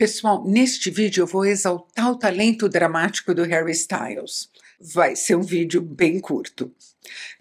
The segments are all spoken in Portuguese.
Pessoal, neste vídeo eu vou exaltar o talento dramático do Harry Styles. Vai ser um vídeo bem curto.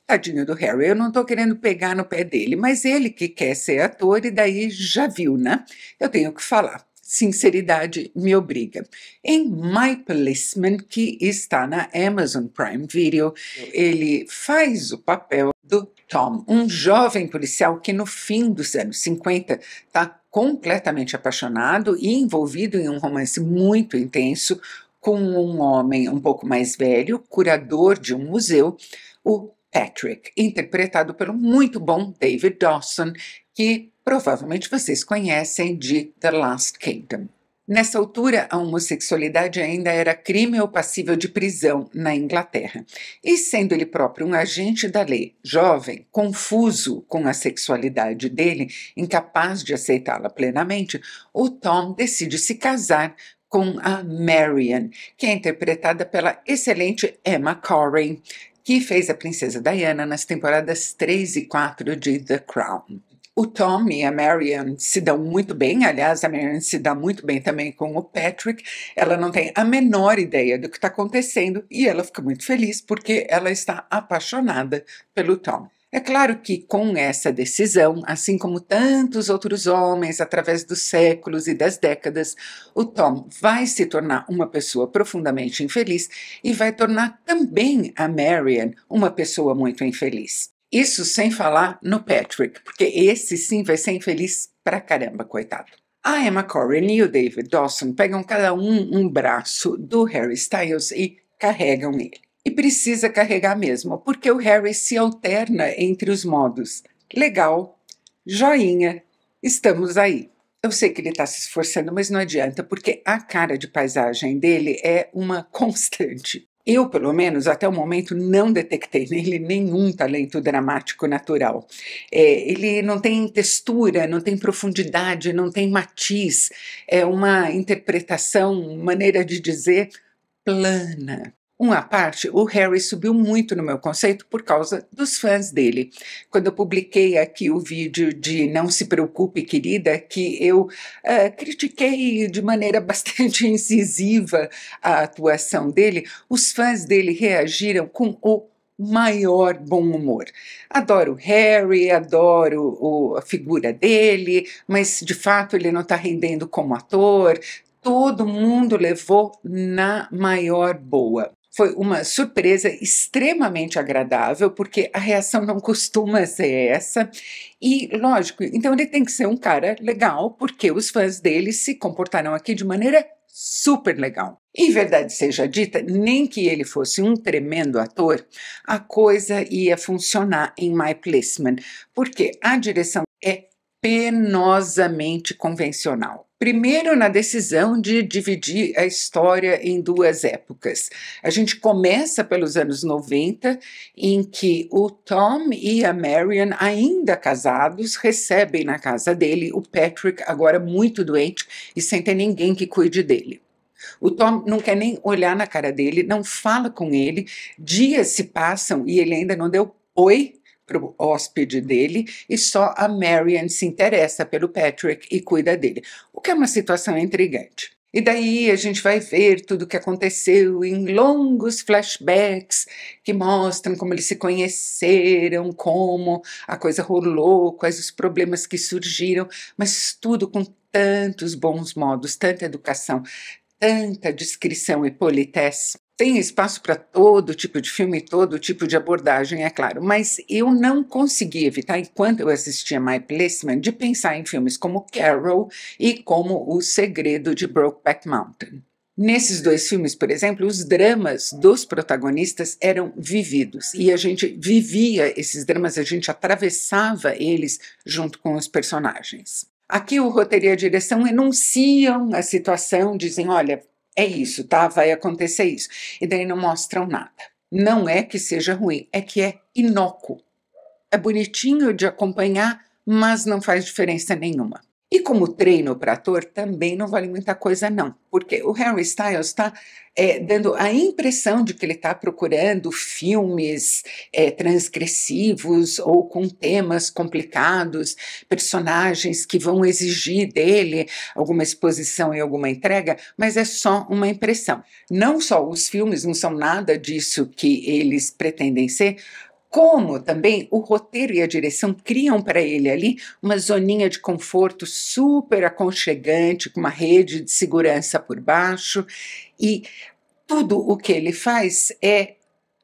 Tadinho do Harry, eu não tô querendo pegar no pé dele, mas ele que quer ser ator e daí já viu, né? Eu tenho que falar. Sinceridade me obriga. Em My Policeman, que está na Amazon Prime Video, ele faz o papel do Tom, um jovem policial que no fim dos anos 50 está completamente apaixonado e envolvido em um romance muito intenso com um homem um pouco mais velho, curador de um museu, o Patrick, interpretado pelo muito bom David Dawson, que provavelmente vocês conhecem de The Last Kingdom. Nessa altura, a homossexualidade ainda era crime ou passível de prisão na Inglaterra. E sendo ele próprio um agente da lei, jovem, confuso com a sexualidade dele, incapaz de aceitá-la plenamente, o Tom decide se casar com a Marian, que é interpretada pela excelente Emma Corrin, que fez a Princesa Diana nas temporadas 3 e 4 de The Crown. O Tom e a Marian se dão muito bem, aliás, a Marian se dá muito bem também com o Patrick. Ela não tem a menor ideia do que está acontecendo e ela fica muito feliz porque ela está apaixonada pelo Tom. É claro que com essa decisão, assim como tantos outros homens através dos séculos e das décadas, o Tom vai se tornar uma pessoa profundamente infeliz e vai tornar também a Marian uma pessoa muito infeliz. Isso sem falar no Patrick, porque esse sim vai ser infeliz pra caramba, coitado. A Emma Corrin e o David Dawson pegam cada um um braço do Harry Styles e carregam ele. E precisa carregar mesmo, porque o Harry se alterna entre os modos. Legal, joinha, estamos aí. Eu sei que ele está se esforçando, mas não adianta, porque a cara de paisagem dele é uma constante. Eu, pelo menos, até o momento, não detectei nele nenhum talento dramático natural. É, ele não tem textura, não tem profundidade, não tem matiz. É uma interpretação, maneira de dizer, plana. Uma parte, o Harry subiu muito no meu conceito por causa dos fãs dele. Quando eu publiquei aqui o vídeo de Não Se Preocupe, Querida, que eu uh, critiquei de maneira bastante incisiva a atuação dele, os fãs dele reagiram com o maior bom humor. Adoro Harry, adoro o, a figura dele, mas de fato ele não está rendendo como ator, todo mundo levou na maior boa. Foi uma surpresa extremamente agradável, porque a reação não costuma ser essa. E, lógico, então ele tem que ser um cara legal, porque os fãs dele se comportaram aqui de maneira super legal. Em verdade seja dita, nem que ele fosse um tremendo ator, a coisa ia funcionar em My Placement, porque a direção é penosamente convencional. Primeiro, na decisão de dividir a história em duas épocas. A gente começa pelos anos 90, em que o Tom e a Marion ainda casados, recebem na casa dele o Patrick, agora muito doente e sem ter ninguém que cuide dele. O Tom não quer nem olhar na cara dele, não fala com ele. Dias se passam e ele ainda não deu oi o hóspede dele e só a Marian se interessa pelo Patrick e cuida dele, o que é uma situação intrigante. E daí a gente vai ver tudo o que aconteceu em longos flashbacks que mostram como eles se conheceram, como a coisa rolou, quais os problemas que surgiram, mas tudo com tantos bons modos, tanta educação, tanta discrição e politesse tem espaço para todo tipo de filme, todo tipo de abordagem, é claro, mas eu não consegui evitar, enquanto eu assistia My Placement, de pensar em filmes como Carol e como O Segredo de Brokeback Mountain. Nesses dois filmes, por exemplo, os dramas dos protagonistas eram vividos e a gente vivia esses dramas, a gente atravessava eles junto com os personagens. Aqui o roteiro e a direção enunciam a situação, dizem: olha, é isso, tá? Vai acontecer isso. E daí não mostram nada. Não é que seja ruim, é que é inócuo. É bonitinho de acompanhar, mas não faz diferença nenhuma. E como treino para ator, também não vale muita coisa, não. Porque o Harry Styles está é, dando a impressão de que ele está procurando filmes é, transgressivos ou com temas complicados, personagens que vão exigir dele alguma exposição e alguma entrega, mas é só uma impressão. Não só os filmes não são nada disso que eles pretendem ser, como também o roteiro e a direção criam para ele ali uma zoninha de conforto super aconchegante, com uma rede de segurança por baixo, e tudo o que ele faz é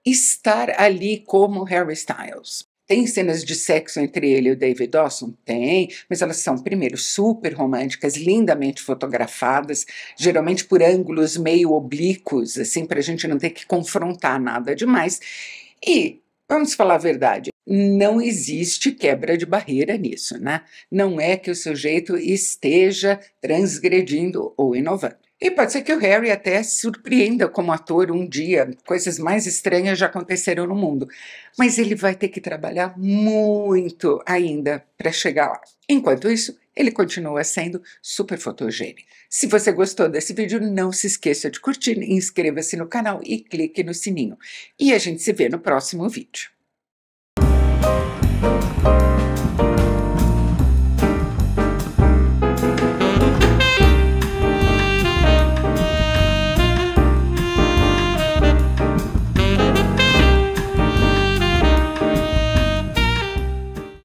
estar ali como Harry Styles. Tem cenas de sexo entre ele e o David Dawson? Tem, mas elas são, primeiro, super românticas, lindamente fotografadas, geralmente por ângulos meio oblíquos, assim, para a gente não ter que confrontar nada demais. E Vamos falar a verdade, não existe quebra de barreira nisso, né? Não é que o sujeito esteja transgredindo ou inovando. E pode ser que o Harry até surpreenda como ator um dia, coisas mais estranhas já aconteceram no mundo, mas ele vai ter que trabalhar muito ainda para chegar lá. Enquanto isso, ele continua sendo super fotogênico. Se você gostou desse vídeo, não se esqueça de curtir, inscreva-se no canal e clique no sininho. E a gente se vê no próximo vídeo.